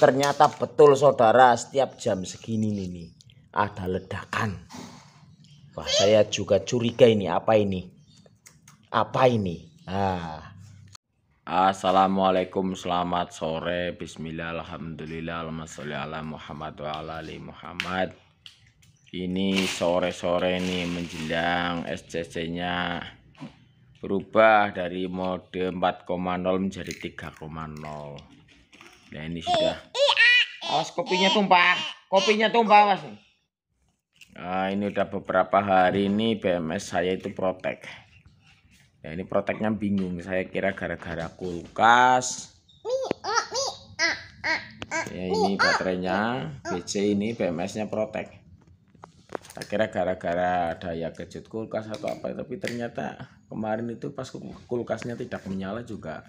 Ternyata betul saudara setiap jam segini nih ada ledakan. Wah saya juga curiga ini apa ini? Apa ini? Ah. Assalamualaikum selamat sore Bismillah Alhamdulillah Alhamdulillah Muhammad wa ala ali Muhammad Ini sore-sore nih menjelang SCC nya berubah dari mode 4,0 menjadi 3,0 nah ini sudah awas kopinya tumpah kopinya tumpah mas nah ini udah beberapa hari ini BMS saya itu protek nah ini proteknya bingung saya kira gara-gara kulkas ya ini baterainya BC ini BMS nya protek tak kira gara-gara daya kejut kulkas atau apa tapi ternyata kemarin itu pas kulkasnya tidak menyala juga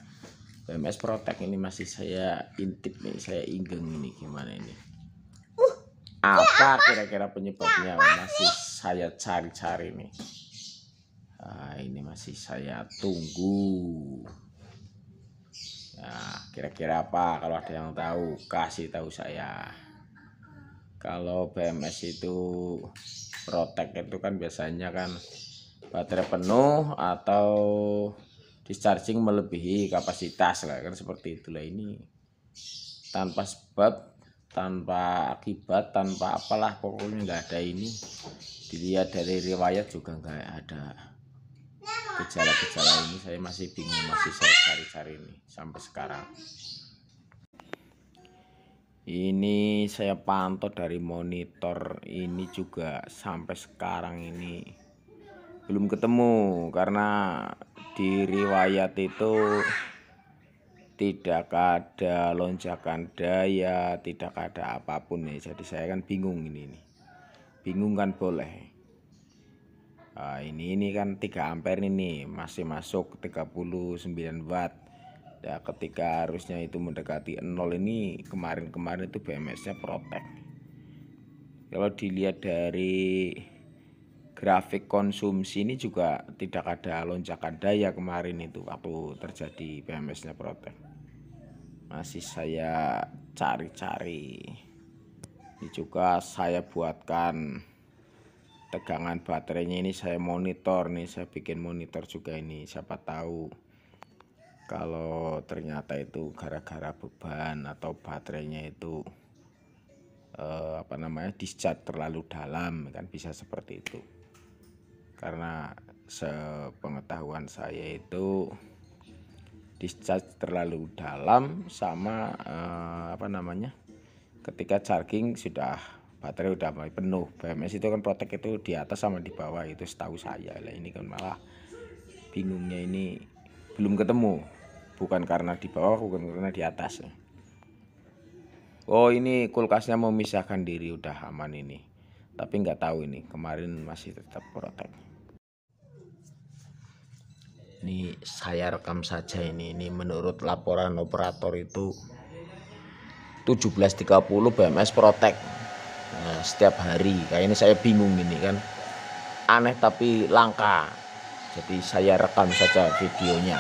BMS protek ini masih saya intip nih saya inggeng ini gimana ini uh, apa ya kira-kira penyebabnya ya masih saya cari-cari nih nah, ini masih saya tunggu nah kira-kira apa kalau ada yang tahu kasih tahu saya kalau BMS itu protek itu kan biasanya kan baterai penuh atau discharging melebihi kapasitas lah kan seperti itulah ini tanpa sebab tanpa akibat tanpa apalah pokoknya nggak ada ini dilihat dari riwayat juga nggak ada gejala-gejala ini saya masih bingung masih saya cari-cari ini sampai sekarang ini saya pantau dari monitor ini juga sampai sekarang ini belum ketemu karena di riwayat itu tidak ada lonjakan daya, tidak ada apapun nih ya. Jadi saya kan bingung ini nih. Bingung kan boleh. Nah, ini ini kan 3 ampere ini masih masuk 39 watt. Ya, ketika arusnya itu mendekati nol ini kemarin-kemarin itu BMS-nya protek. Kalau dilihat dari grafik konsumsi ini juga tidak ada lonjakan daya kemarin itu waktu terjadi PMS-nya protek. Masih saya cari-cari. Ini juga saya buatkan tegangan baterainya ini saya monitor nih, saya bikin monitor juga ini siapa tahu kalau ternyata itu gara-gara beban atau baterainya itu eh, apa namanya discharge terlalu dalam kan bisa seperti itu karena sepengetahuan saya itu discharge terlalu dalam sama eh, apa namanya ketika charging sudah baterai udah mulai penuh BMS itu kan protek itu di atas sama di bawah itu setahu saya lah ini kan malah bingungnya ini belum ketemu bukan karena di bawah bukan karena di atas oh ini kulkasnya memisahkan diri udah aman ini tapi nggak tahu ini kemarin masih tetap protek ini saya rekam saja ini ini menurut laporan operator itu 17.30 BMS protek nah, setiap hari kayak ini saya bingung ini kan aneh tapi langka jadi saya rekam saja videonya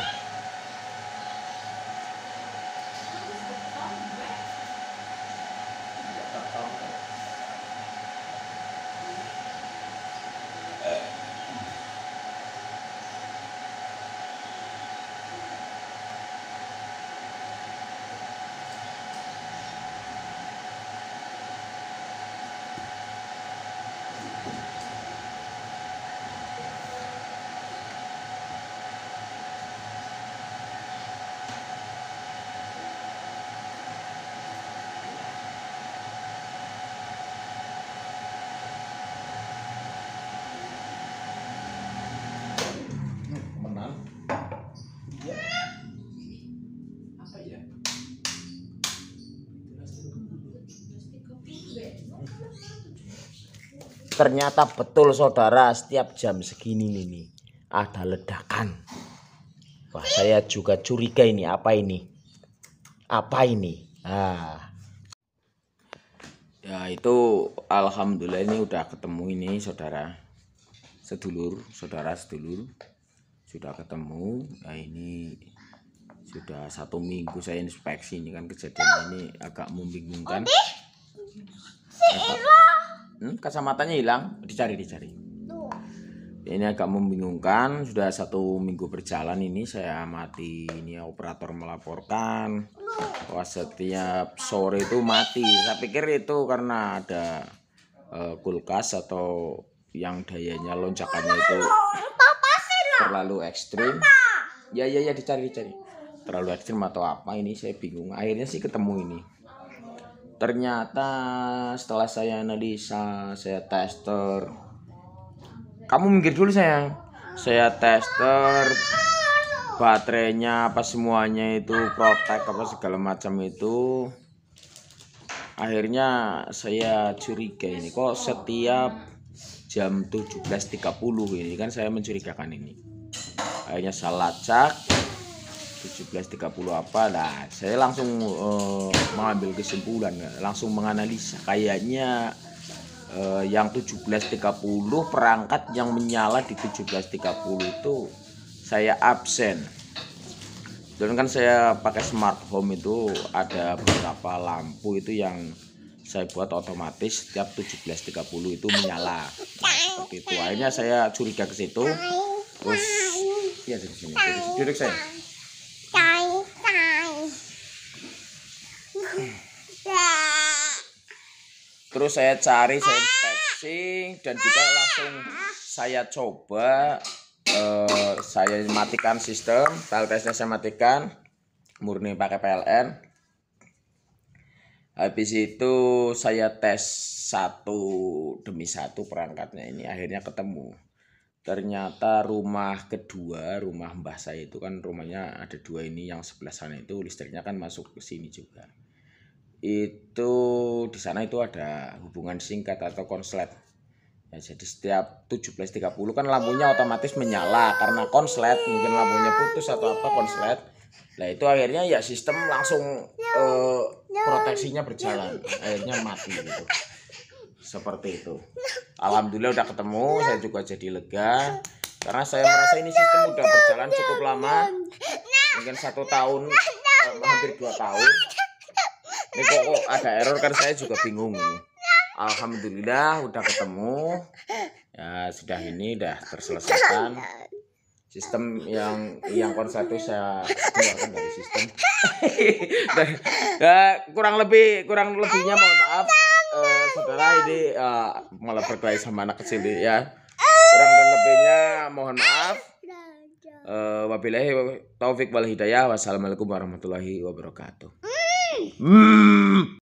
ternyata betul saudara setiap jam segini nih ada ledakan wah saya juga curiga ini apa ini apa ini ah ya itu alhamdulillah ini udah ketemu ini saudara sedulur saudara sedulur sudah ketemu nah ini sudah satu minggu saya inspeksi ini kan kejadian ini agak membingungkan Hmm, kacamatanya hilang, dicari dicari. Tuh. Ini agak membingungkan, sudah satu minggu berjalan ini saya amati ini operator melaporkan bahwa setiap sore itu mati. Saya pikir itu karena ada uh, kulkas atau yang dayanya lonjakannya itu terlalu ekstrim. Ya ya ya dicari dicari. Terlalu ekstrim atau apa ini saya bingung. Akhirnya sih ketemu ini ternyata setelah saya analisa saya tester kamu minggir dulu sayang saya tester baterainya apa semuanya itu protek apa segala macam itu akhirnya saya curiga ini kok setiap jam 17.30 ini kan saya mencurigakan ini akhirnya saya lacak 17.30 apa lah saya langsung uh, mengambil kesimpulan langsung menganalisa kayaknya uh, yang 17.30 perangkat yang menyala di 17.30 itu saya absen dan kan saya pakai smart home itu ada beberapa lampu itu yang saya buat otomatis setiap 17.30 itu menyala nah, seperti itu akhirnya saya curiga ke situ terus ya di sini jadi saya terus saya cari saya inspeksi dan juga langsung saya coba eh, saya matikan sistem PLTS saya matikan murni pakai PLN habis itu saya tes satu demi satu perangkatnya ini akhirnya ketemu ternyata rumah kedua rumah mbah saya itu kan rumahnya ada dua ini yang sebelah sana itu listriknya kan masuk ke sini juga itu di sana itu ada hubungan singkat atau konslet ya, jadi setiap 17.30 kan lampunya otomatis menyala karena konslet mungkin lampunya putus atau apa konslet Nah itu akhirnya ya sistem langsung eh, proteksinya berjalan, akhirnya mati gitu. Seperti itu. Alhamdulillah udah ketemu, saya juga jadi lega karena saya merasa ini sistem udah berjalan cukup lama, mungkin satu tahun, eh, hampir dua tahun ini eh, kok, kok ada error kan saya juga bingung ini. Alhamdulillah udah ketemu ya sudah ini udah terselesaikan sistem yang yang konsepnya saya keluarkan dari sistem eh, kurang lebih kurang lebihnya mohon maaf uh, saudara ini malah berkelahi sama anak kecil ya kurang dan lebihnya mohon maaf uh, wabillahi taufik wal hidayah wassalamualaikum warahmatullahi wabarakatuh 음.